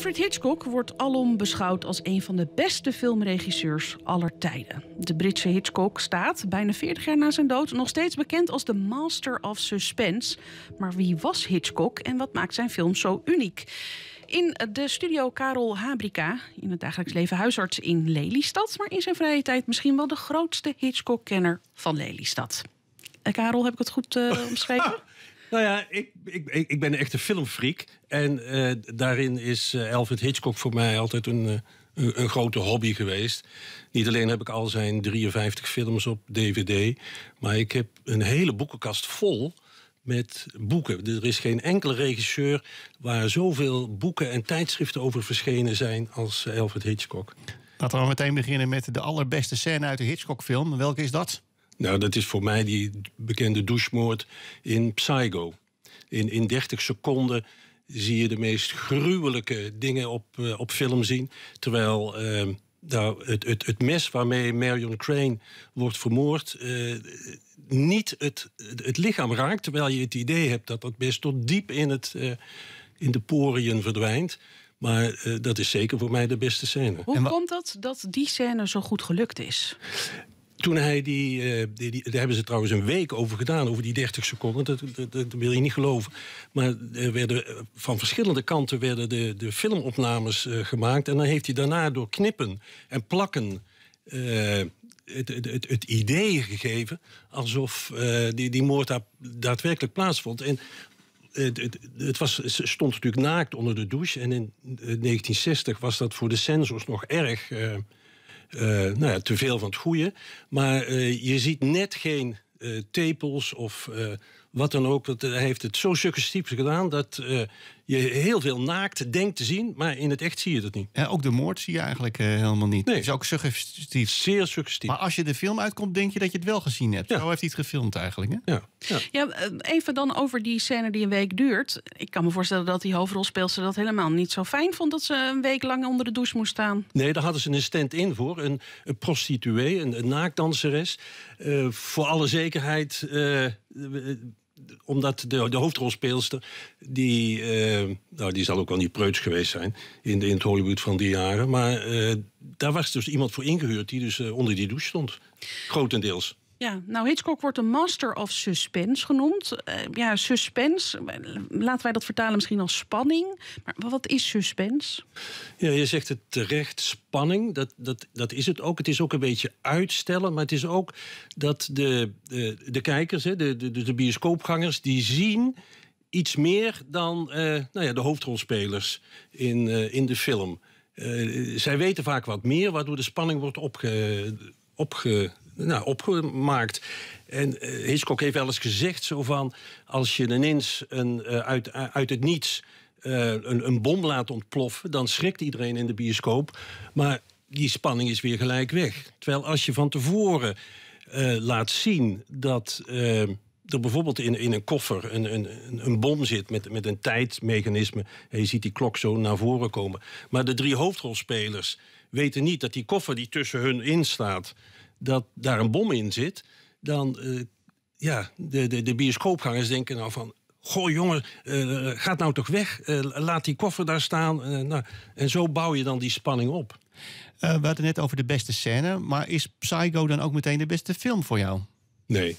Alfred Hitchcock wordt alom beschouwd als een van de beste filmregisseurs aller tijden. De Britse Hitchcock staat, bijna 40 jaar na zijn dood, nog steeds bekend als de master of suspense. Maar wie was Hitchcock en wat maakt zijn film zo uniek? In de studio Karel Habrika, in het dagelijks leven huisarts in Lelystad, maar in zijn vrije tijd misschien wel de grootste Hitchcock-kenner van Lelystad. Eh, Karel, heb ik het goed eh, omschreven? Nou ja, ik, ik, ik ben een echte filmfreak. En eh, daarin is uh, Alfred Hitchcock voor mij altijd eh, een, een, grote hobby geweest. Niet alleen heb ik al zijn 53 films op DVD, maar ik heb een hele boekenkast vol met boeken. Er is geen enkele regisseur waar zoveel boeken en tijdschriften over verschenen zijn als Alfred Hitchcock. Laten we meteen beginnen met de allerbeste scène uit de Hitchcock-film. Welke is dat? Nou, dat is voor mij die bekende douchemoord in Psycho. In, in 30 seconden zie je de meest gruwelijke dingen op, eh, op film zien. Terwijl eh, nou, het, het, het, mes waarmee Marion Crane wordt vermoord. Eh, niet het, het lichaam raakt, terwijl je het idee hebt dat dat mes tot diep in, het, in de poriën verdwijnt. Maar dat is zeker voor mij de beste scène. Hoe komt dat dat die scène zo goed gelukt is? toen hij eh, die, Daar hebben ze trouwens een week over gedaan, over die 30 seconden. Dat, dat, wil je niet geloven. Maar er werden, eh, van verschillende kanten werden de, de filmopnames eh, gemaakt. En dan heeft hij daarna door knippen en plakken. het, het, het, idee gegeven alsof die, die moord daar daadwerkelijk plaatsvond. En het, het, was, stond natuurlijk naakt onder de douche. En in 1960 was dat voor de censors nog erg eh, nou ja, te veel van het goede. Maar eh, je ziet net geen eh, tepels of wat dan ook. Dat, hij heeft het zo suggestief gedaan dat je heel veel naakt denkt te zien, maar in het echt zie je dat niet. En ook de moord zie je eigenlijk eh, helemaal niet. Nee. Het is ook suggestief. Zeer suggestief. Maar als je de film uitkomt, denk je dat je het wel gezien hebt. Zo heeft hij het gefilmd eigenlijk. Hè? Ja. Ja. ja, eh, even dan over die scène die een week duurt. Ik kan me voorstellen dat die hoofdrolspeelster dat helemaal niet zo fijn vond... dat ze een week lang onder de douche moest staan. Nee, daar hadden ze een stand-in voor. Een, prostituee, een, naaktdanseres. Eh, voor alle zekerheid omdat de, de hoofdrolspeelster, die, eh, nou, die zal ook wel niet preuts geweest zijn in, de, in het Hollywood van die jaren. Maar eh, daar was dus iemand voor ingehuurd die dus eh, onder die douche stond. Grotendeels. Ja, nou Hitchcock wordt de master of suspense genoemd. Eh, ja, suspense, laten wij dat vertalen misschien als spanning. Maar wat is suspense? Ja, je zegt het terecht, spanning, dat, dat, dat is het ook. Het is ook een beetje uitstellen, maar het is ook dat de, de, de kijkers, hè, de, de, de bioscoopgangers, die zien iets meer dan eh, nou ja, de hoofdrolspelers in, eh, in de film. zij weten vaak wat meer, waardoor de spanning wordt opge, opge nou, opgemaakt. En eh, Hitchcock heeft wel eens gezegd zo van... als je ineens een, eh, uit, eh, uit het niets een, een bom laat ontploffen... dan schrikt iedereen in de bioscoop. Maar die spanning is weer gelijk weg. Terwijl als je van tevoren laat zien dat er bijvoorbeeld in, in een koffer een, een, een bom zit met, met een tijdmechanisme. En je ziet die klok zo naar voren komen. Maar de drie hoofdrolspelers weten niet dat die koffer die tussen hun in staat dat daar een bom in zit, dan eh, ja, de, de, de bioscoopgangers denken nou van. Goh, jongen, uh, gaat nou toch weg? Eh, laat die koffer daar staan. Nou, en zo bouw je dan die spanning op. we hadden net over de beste scène. Maar is Psycho dan ook meteen de beste film voor jou? Nee.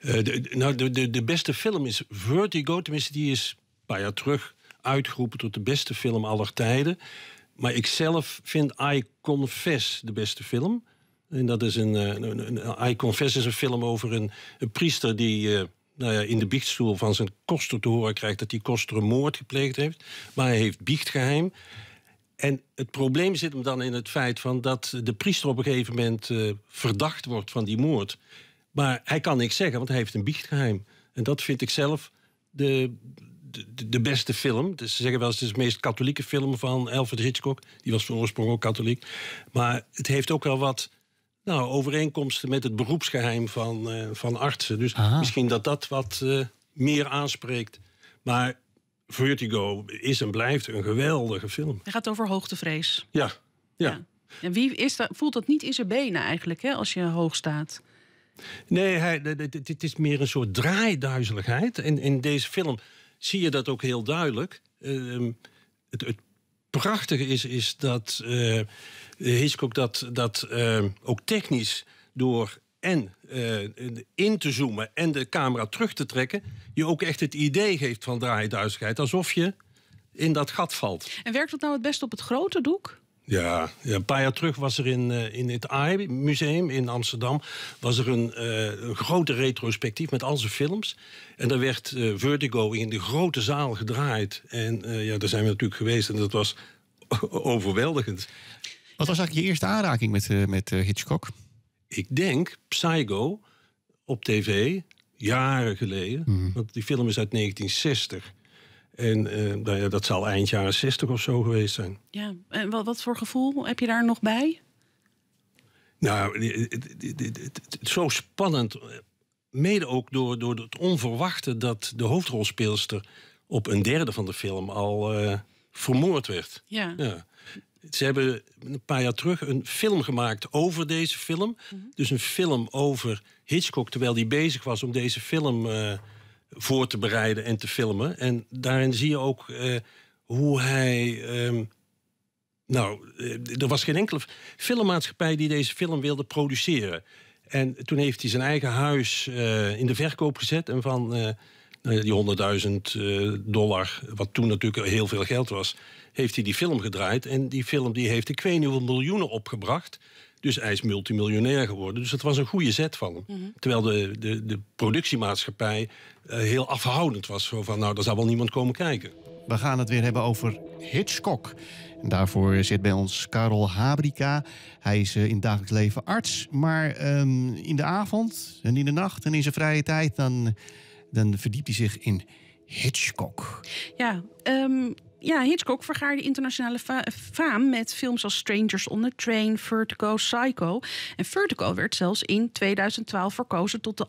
de, nou, de, de, de beste film is Vertigo. Tenminste, die is een paar jaar terug uitgeroepen tot de beste film aller tijden. Maar ik zelf vind I Confess de beste film. En dat is een, eh, een, een I Confess is een film over een, priester die eh, nou ja, in de biechtstoel van zijn koster te horen krijgt dat die koster een moord gepleegd heeft. Maar hij heeft biechtgeheim. En het probleem zit hem dan in het feit van dat de priester op een gegeven moment eh, verdacht wordt van die moord. Maar hij kan niks zeggen, want hij heeft een biechtgeheim. En dat vind ik zelf de, de, de, beste film. Dus ze zeggen wel eens het is de meest katholieke film van Alfred Hitchcock. Die was van oorsprong ook katholiek. Maar het heeft ook wel wat nou, overeenkomsten met het beroepsgeheim van, eh, van artsen. Dus ah. misschien dat dat wat eh, meer aanspreekt. Maar Vertigo is en blijft een geweldige film. Het gaat over hoogtevrees. Ja, ja. En wie is voelt dat niet in zijn benen eigenlijk, hè, als je hoog staat? Nee, hij, is meer een soort draaiduizeligheid. En in deze film zie je dat ook heel duidelijk. Ehm, het, het, prachtige is, is dat eh, Hitchcock dat, dat eh, ook technisch door en eh, in te zoomen en de camera terug te trekken, je ook echt het idee geeft van draaiduizigheid. Alsof je in dat gat valt. En werkt dat nou het best op het grote doek? Ja, een paar jaar terug was er in, eh, in het AI Museum in Amsterdam was er een, een grote retrospectief met al zijn films. En daar werd Vertigo in de grote zaal gedraaid. En ja, daar zijn we natuurlijk geweest en dat was overweldigend. Wat was eigenlijk je eerste aanraking met, eh, met eh, Hitchcock? Ik denk Psycho op tv, jaren geleden. Mhm. Want die film is uit 1960. En eh, nou ja, dat zal eind jaren 60 of zo geweest zijn. Ja, en wat, wat voor gevoel heb je daar nog bij? Nou, zo spannend. Mede ook door, door het onverwachte dat de hoofdrolspeelster op een derde van de film al vermoord werd. Ja. ja ze hebben een paar jaar terug een film gemaakt over deze film. Mhm. Dus een film over Hitchcock, terwijl hij bezig was om deze film eh, voor te bereiden en te filmen. En daarin zie je ook eh, hoe hij. Ehm, nou, eh, er was geen enkele filmmaatschappij die deze film wilde produceren. En toen heeft hij zijn eigen huis in de verkoop gezet en van eh, die 100.000 eh, dollar, wat toen natuurlijk heel veel geld was, heeft hij die film gedraaid. En die film die heeft de weet miljoenen opgebracht. Dus hij is multimiljonair geworden. Dus dat was een goede zet van hem. Mhm. Terwijl de, de, de productiemaatschappij eh, heel afhoudend was. van, nou, daar zal wel niemand komen kijken. We gaan het weer hebben over Hitchcock. En daarvoor zit bij ons Karel Habrika. Hij is in het dagelijks leven arts. Maar ehm, in de avond en in de nacht en in zijn vrije tijd... dan dan verdiept hij zich in Hitchcock. Ja, ehm, ja Hitchcock vergaarde internationale faam met films als Strangers on the Train, Vertigo, Psycho. En Vertigo werd zelfs in 2012 verkozen tot de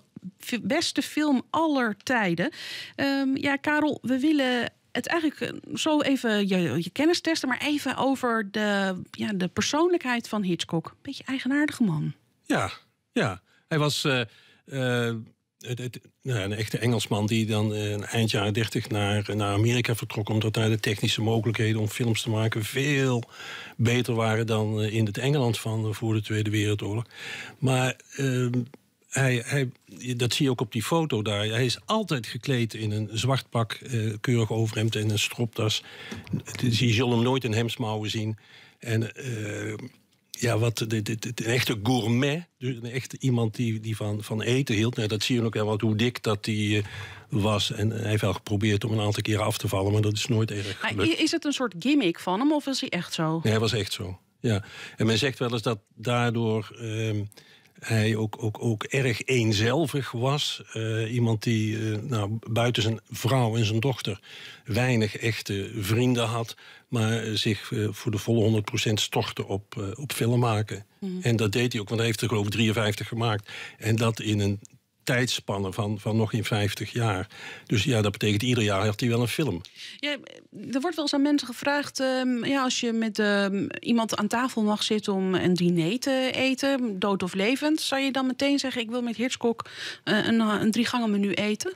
beste film aller tijden. Ehm, ja, Karel, we willen het eigenlijk eh, zo even je, je, kennis testen, maar even over de, ja, de persoonlijkheid van Hitchcock. Beetje eigenaardige man. Ja, ja. Hij was. Eh, eh, nou, een echte Engelsman die dan uh, eind jaren 30 naar, naar Amerika vertrok. Omdat daar de technische mogelijkheden om films te maken veel beter waren dan eh, in het Engeland van eh, voor de Tweede Wereldoorlog. Maar ehm, hij, hij, dat zie je ook op die foto daar. Hij is altijd gekleed in een zwart pak, keurig overhemd en een stropdas. je zult hem nooit in hemdsmouwen zien. En ja, wat de, de, de, de, echte gourmet, dus een echte iemand die, die van, van eten hield. Nou, dat zie je ook wel, wat hoe dik dat hij eh, was. En hij heeft wel geprobeerd om een aantal keren af te vallen, maar dat is nooit erg gelukt. Is het een soort gimmick van hem of is hij echt zo? Nee, hij was echt zo. Ja. En men zegt wel eens dat daardoor ehm, hij ook, ook, ook erg eenzelvig was. Eh, iemand die eh, nou, buiten zijn vrouw en zijn dochter weinig echte vrienden had, maar eh, zich voor de volle 100% stortte op, op film maken. Mhm. En dat deed hij ook, want hij heeft er geloof ik 53 gemaakt. En dat in een tijdspannen van, van nog in 50 jaar. Dus ja, dat betekent ieder jaar heeft hij wel een film. Ja, er wordt wel eens aan mensen gevraagd... Ehm, ja, als je met ehm, iemand aan tafel mag zitten om een diner te eten... dood of levend, zou je dan meteen zeggen... ik wil met Hitchcock eh, een, een drie gangen menu eten?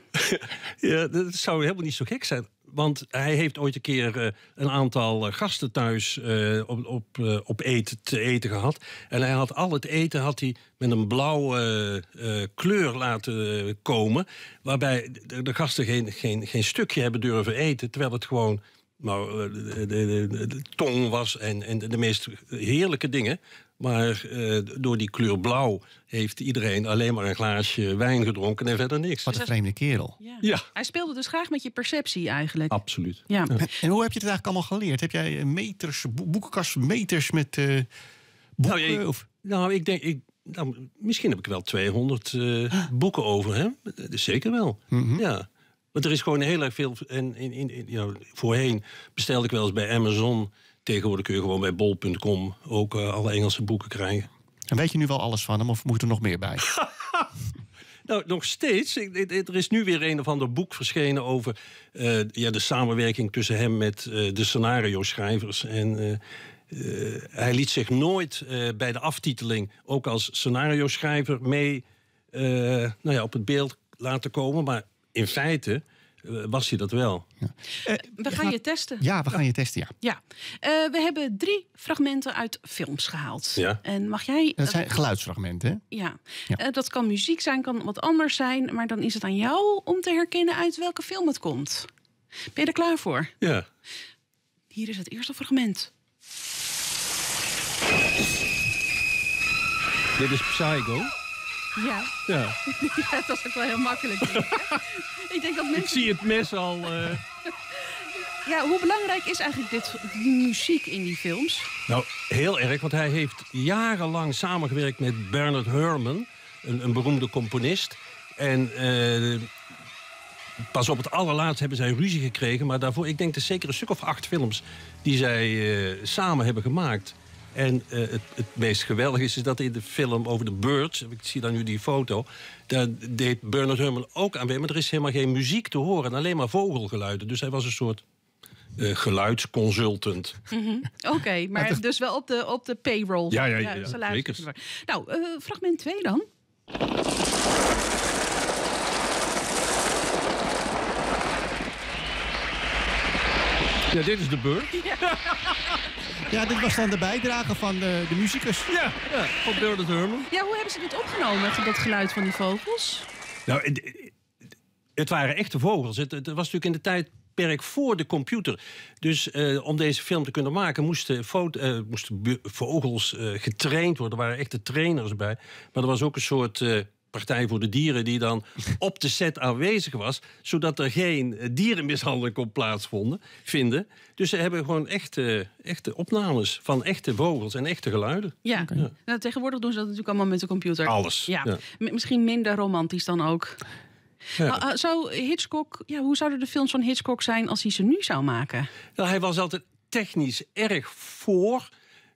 ja, dat zou helemaal niet zo gek zijn want hij heeft ooit een keer eh, een aantal eh, gasten thuis eh, op, op, op eten, te eten gehad. En hij had al het eten had hij met een blauwe kleur laten komen. Waarbij de, gasten geen, geen, geen stukje hebben durven eten. Terwijl het gewoon nou, de, de, tong was en, en de meest heerlijke dingen. Maar eh, door die kleur blauw heeft iedereen alleen maar een glaasje wijn gedronken en verder niks. Wat een vreemde kerel. Ja. Hij speelde dus graag met je perceptie eigenlijk. Absoluut. Ja. En hoe heb je het eigenlijk allemaal geleerd? Heb jij eh, meters, boekenkast meters met eh, boeken? Nou, ik, of? nou, ik denk, ik, nou, misschien heb ik wel 200 boeken over hem. Zeker wel. Mhm. Ja. Want er is gewoon heel erg veel. En in, in, in, ja, voorheen bestelde ik wel eens bij Amazon tegenwoordig kun je gewoon bij bol.com ook eh, alle Engelse boeken krijgen. En weet je nu wel alles van hem of moet er nog meer bij? nou, nog steeds. er is nu weer een of ander boek verschenen over eh, ja, de samenwerking tussen hem met eh, de scenario-schrijvers. En hij liet zich nooit bij de aftiteling, ook als scenario-schrijver, mee nou ja, op het beeld laten komen. Maar in feite eh, was je dat wel. Ja. Eh, eh, we gaan je testen. Ja, we gaan je testen, ja. ja. we hebben drie fragmenten uit films gehaald. Ja. En mag jij... Dat zijn geluidsfragmenten, Ja. dat kan muziek zijn, kan wat anders zijn. Maar dan is het aan jou om te herkennen uit welke film het komt. Ben je er klaar voor? Ja. Hier is het eerste fragment. Dit is Psycho. Ja. Ja. dat was ook wel heel makkelijk. ik, denk dat mensen... ik zie het mes al... Eh. Ja, hoe belangrijk is eigenlijk dit, die muziek in die films? Nou, heel erg, want hij heeft jarenlang samengewerkt met Bernard Herrmann... een, een beroemde componist. En eh, pas op het allerlaatst hebben zij ruzie gekregen... maar daarvoor, ik denk, er zeker een stuk of acht films... die zij eh, samen hebben gemaakt... En eh, het, het, meest geweldige is, is dat in de film over de Birds... ik zie dan nu die foto, daar deed Bernard Herrmann ook aan mee... maar er is helemaal geen muziek te horen, alleen maar vogelgeluiden. Dus hij was een soort eh, geluidsconsultant. Mhm. Oké, maar dus wel op de, op de payroll. Ja, ja, ja, Nou, eh, fragment 2 dan. Ja, dit is de beurt. Ja, dit was dan de bijdrage van de, de muzikus. Ja, van Bernard Herman. Ja, hoe hebben ze dit opgenomen, dat geluid van die vogels? Nou, het waren echte vogels. Het, was natuurlijk in de tijd perk voor de computer. Dus eh, om deze film te kunnen maken moesten, eh, moesten vogels eh, getraind worden. Er waren echte trainers bij. Maar er was ook een soort Partij voor de Dieren, die dan op de set aanwezig was, zodat er geen eh, dierenmishandeling kon plaatsvinden. Dus ze hebben gewoon echte, eh, echte opnames van echte vogels en echte geluiden. Ja, ja. Nou, tegenwoordig doen ze dat natuurlijk allemaal met de computer. Alles. Ja. Misschien minder romantisch dan ook. Eh, Hitchcock, ja, hoe zouden de films van Hitchcock zijn als hij ze nu zou maken? Nou, hij was altijd technisch erg voor.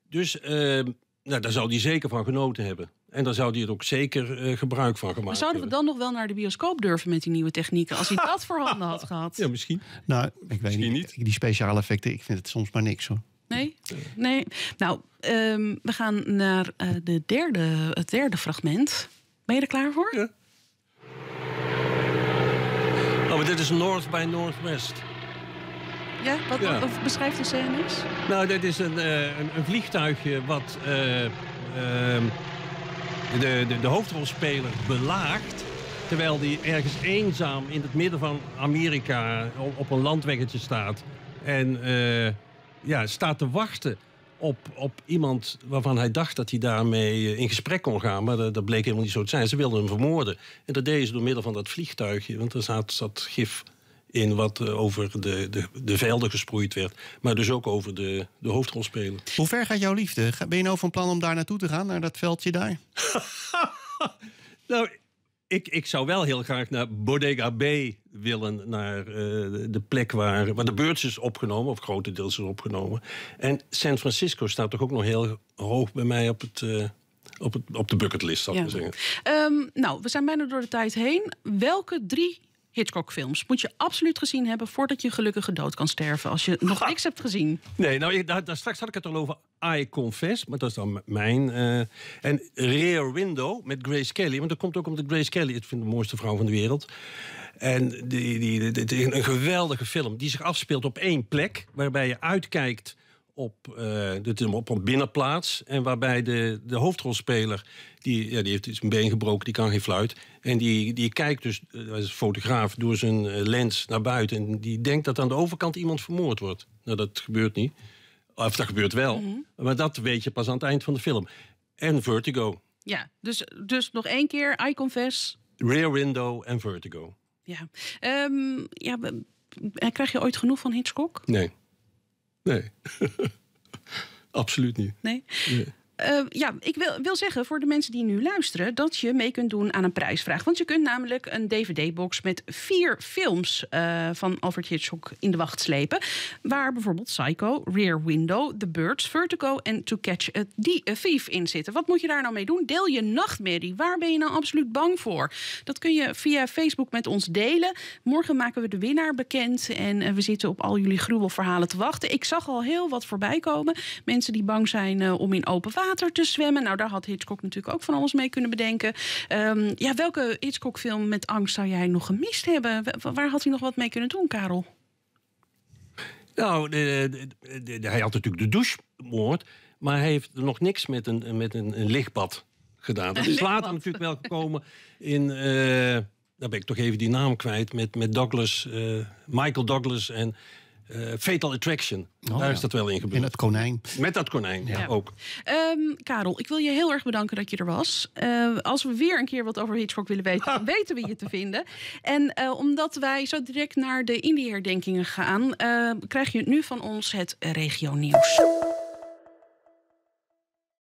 Dus ehm, nou, daar zou hij zeker van genoten hebben. En daar zou hij er ook zeker eh, gebruik van gemaakt maar zouden we dan nog wel naar de bioscoop durven met die nieuwe technieken... als hij dat voor handen had gehad? Ja, misschien. Nou, ik weet niet. Die speciale effecten, ik vind het soms maar niks hoor. Nee? Nee. Nou, ehm, we gaan naar eh, de derde, het derde fragment. Ben je er klaar voor? Ja. Oh, dit is North by Northwest. Ja? Wat, beschrijft de scène Nou, dit is een, eh, een, vliegtuigje wat... Ehm, de, de, de hoofdrolspeler belaagt. Terwijl die ergens eenzaam in het midden van Amerika op, een landweggetje staat. En eh, ja, staat te wachten op, op iemand waarvan hij dacht dat hij daarmee eh, in gesprek kon gaan. Maar dat, dat bleek helemaal niet zo te zijn. Ze wilden hem vermoorden. En dat deden ze door middel van dat vliegtuigje. Want er zat, zat gif in wat eh, over de, de, de velden gesproeid werd. Maar dus ook over de, de hoofdrolspeler. Hoe ver gaat jouw liefde? Ben je nou van plan om daar naartoe te gaan, naar dat veldje daar? nou, ik, ik zou wel heel graag naar Bodega B willen. Naar eh, de plek waar, waar de Beurts is opgenomen, of grotendeels is opgenomen. En San Francisco staat toch ook nog heel hoog bij mij op het... Eh, op, het, op de bucketlist, zou ik maar zeggen. Ehm, nou, we zijn bijna door de tijd heen. Welke drie Hitchcock-films. Moet je absoluut gezien hebben voordat je gelukkige dood kan sterven. Als je nog niks hebt gezien. Nee, nou, ik, daar, straks had ik het al over I Confess. Maar dat is dan mijn. Eh, en Rear Window met Grace Kelly. Want dat komt ook omdat Grace Kelly, ik vind de mooiste vrouw van de wereld. En die, die, die, een geweldige film die zich afspeelt op één plek. Waarbij je uitkijkt op, eh, dit is op een binnenplaats. En waarbij de, de hoofdrolspeler, die, ja, die heeft zijn dus been gebroken, die kan geen fluit. En die, die kijkt dus als eh, fotograaf door zijn eh, lens naar buiten. En die denkt dat aan de overkant iemand vermoord wordt. Nou, dat gebeurt niet. Of dat gebeurt wel. Mhm. Maar dat weet je pas aan het eind van de film. En Vertigo. Ja, dus, dus nog één keer, I Confess. Rear Window en Vertigo. Ja, ehm, ja krijg je ooit genoeg van Hitchcock? Nee. Nee. Absoluut niet. Nee. Eh, ja, ik wil, wil zeggen voor de mensen die nu luisteren dat je mee kunt doen aan een prijsvraag. Want je kunt namelijk een DVD-box met vier films eh, van Alfred Hitchcock in de wacht slepen. Waar bijvoorbeeld Psycho, Rear Window, The Birds, Vertigo en To Catch a eh, Thief in zitten. Wat moet je daar nou mee doen? Deel je nachtmerrie. Waar ben je nou absoluut bang voor? Dat kun je via Facebook met ons delen. Morgen maken we de winnaar bekend en we zitten op al jullie gruwelverhalen te wachten. Ik zag al heel wat voorbij komen. Mensen die bang zijn om in open water water te zwemmen. Nou, daar had Hitchcock natuurlijk ook van alles mee kunnen bedenken. Ehm, ja, welke Hitchcock-film met angst zou jij nog gemist hebben? Waar had hij nog wat mee kunnen doen, Karel? Nou, de, de, hij had natuurlijk de douchemoord. Maar hij heeft nog niks met een, met een, een gedaan. Dat is later natuurlijk wel gekomen in. Uh, ben ik toch even die naam kwijt. Met, met Douglas, eh, Michael Douglas en uh, Fatal Attraction. Oh, Daar is dat wel in gebeurd. In het konijn. Met dat konijn ja. ook. Ehm, Karel, ik wil je heel erg bedanken dat je er was. Eh, als we weer een keer wat over Hitchcock willen weten, weten we je te vinden. En eh, omdat wij zo direct naar de Indië-herdenkingen gaan, krijg je nu van ons het regio-nieuws.